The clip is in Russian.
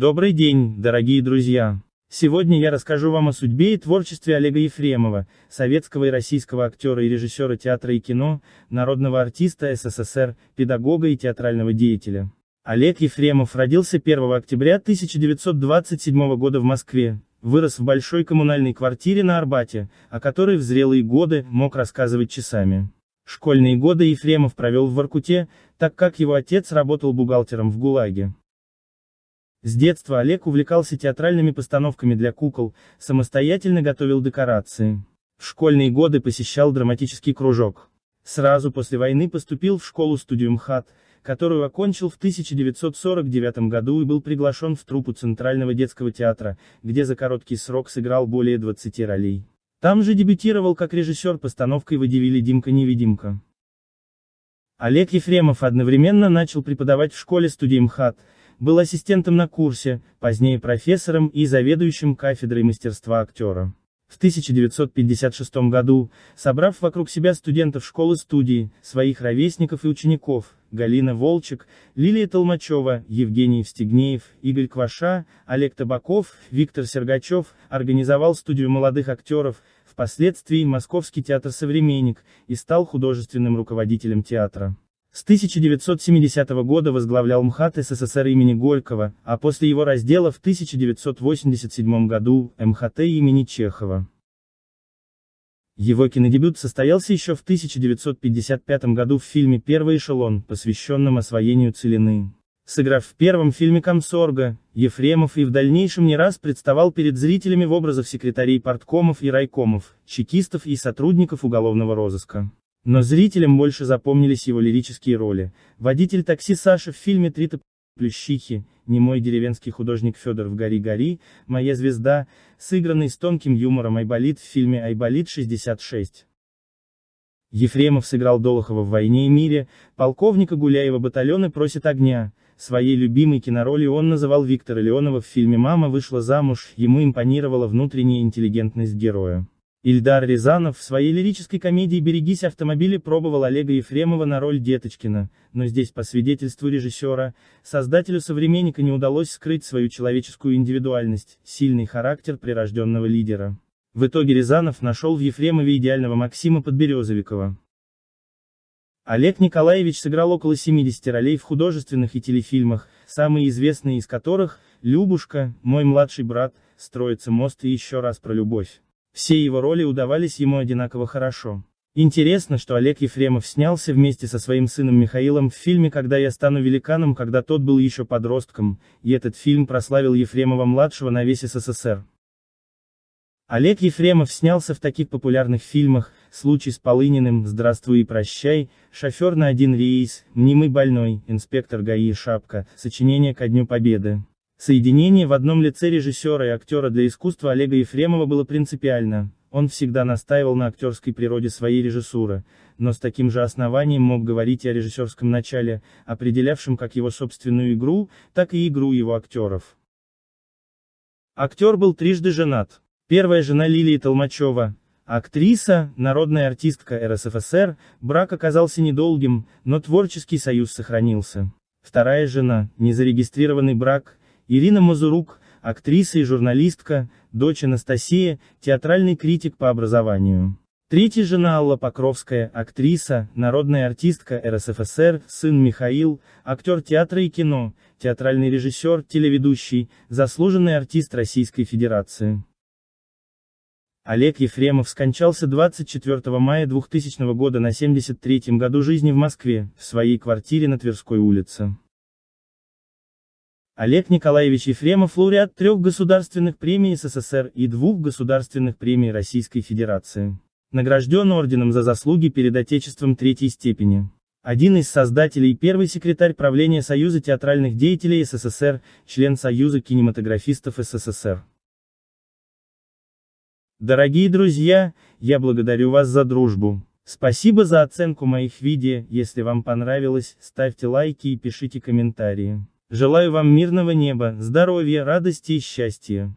Добрый день, дорогие друзья! Сегодня я расскажу вам о судьбе и творчестве Олега Ефремова, советского и российского актера и режиссера театра и кино, народного артиста СССР, педагога и театрального деятеля. Олег Ефремов родился 1 октября 1927 года в Москве, вырос в большой коммунальной квартире на Арбате, о которой в зрелые годы мог рассказывать часами. Школьные годы Ефремов провел в Воркуте, так как его отец работал бухгалтером в ГУЛАГе. С детства Олег увлекался театральными постановками для кукол, самостоятельно готовил декорации. В школьные годы посещал драматический кружок. Сразу после войны поступил в школу студию МХАТ, которую окончил в 1949 году и был приглашен в труппу Центрального детского театра, где за короткий срок сыграл более 20 ролей. Там же дебютировал как режиссер постановкой «Водивили Димка-невидимка». Олег Ефремов одновременно начал преподавать в школе студии МХАТ, был ассистентом на курсе, позднее профессором и заведующим кафедрой мастерства актера. В 1956 году, собрав вокруг себя студентов школы-студии, своих ровесников и учеников, Галина Волчек, Лилия Толмачева, Евгений Евстигнеев, Игорь Кваша, Олег Табаков, Виктор Сергачев, организовал студию молодых актеров, впоследствии Московский театр «Современник» и стал художественным руководителем театра. С 1970 года возглавлял МХАТ СССР имени Горького, а после его раздела в 1987 году, МХТ имени Чехова. Его кинодебют состоялся еще в 1955 году в фильме «Первый эшелон», посвященном освоению целины. Сыграв в первом фильме комсорга, Ефремов и в дальнейшем не раз представал перед зрителями в образах секретарей парткомов и райкомов, чекистов и сотрудников уголовного розыска. Но зрителям больше запомнились его лирические роли. Водитель такси Саша в фильме «Три плющихи», немой деревенский художник Федор в «Гори-гори», «Моя звезда», сыгранный с тонким юмором Айболит в фильме «Айболит 66». Ефремов сыграл Долохова в «Войне и мире», полковника Гуляева батальона просит огня, своей любимой кинороли он называл Виктора Леонова в фильме «Мама вышла замуж», ему импонировала внутренняя интеллигентность героя. Ильдар Рязанов в своей лирической комедии «Берегись автомобиля» пробовал Олега Ефремова на роль Деточкина, но здесь по свидетельству режиссера, создателю «Современника» не удалось скрыть свою человеческую индивидуальность, сильный характер прирожденного лидера. В итоге Рязанов нашел в Ефремове идеального Максима Подберезовикова. Олег Николаевич сыграл около 70 ролей в художественных и телефильмах, самые известные из которых «Любушка», «Мой младший брат», «Строится мост» и «Еще раз про любовь». Все его роли удавались ему одинаково хорошо. Интересно, что Олег Ефремов снялся вместе со своим сыном Михаилом в фильме «Когда я стану великаном», когда тот был еще подростком, и этот фильм прославил Ефремова-младшего на весь СССР. Олег Ефремов снялся в таких популярных фильмах, «Случай с Полыниным», «Здравствуй и прощай», «Шофер на один рейс», «Мнимый больной», «Инспектор ГАИ Шапка», «Сочинение ко Дню Победы». Соединение в одном лице режиссера и актера для искусства Олега Ефремова было принципиально, он всегда настаивал на актерской природе своей режиссуры, но с таким же основанием мог говорить и о режиссерском начале, определявшем как его собственную игру, так и игру его актеров. Актер был трижды женат. Первая жена Лилии Толмачева, актриса, народная артистка РСФСР, брак оказался недолгим, но творческий союз сохранился. Вторая жена, незарегистрированный брак, Ирина Мазурук, актриса и журналистка, дочь Анастасия, театральный критик по образованию. Третья жена Алла Покровская, актриса, народная артистка РСФСР, сын Михаил, актер театра и кино, театральный режиссер, телеведущий, заслуженный артист Российской Федерации. Олег Ефремов скончался 24 мая 2000 года на 73-м году жизни в Москве, в своей квартире на Тверской улице. Олег Николаевич Ефремов лауреат трех государственных премий СССР и двух государственных премий Российской Федерации. Награжден орденом за заслуги перед Отечеством третьей степени. Один из создателей и первый секретарь правления Союза театральных деятелей СССР, член Союза кинематографистов СССР. Дорогие друзья, я благодарю вас за дружбу. Спасибо за оценку моих видео, если вам понравилось, ставьте лайки и пишите комментарии. Желаю вам мирного неба, здоровья, радости и счастья.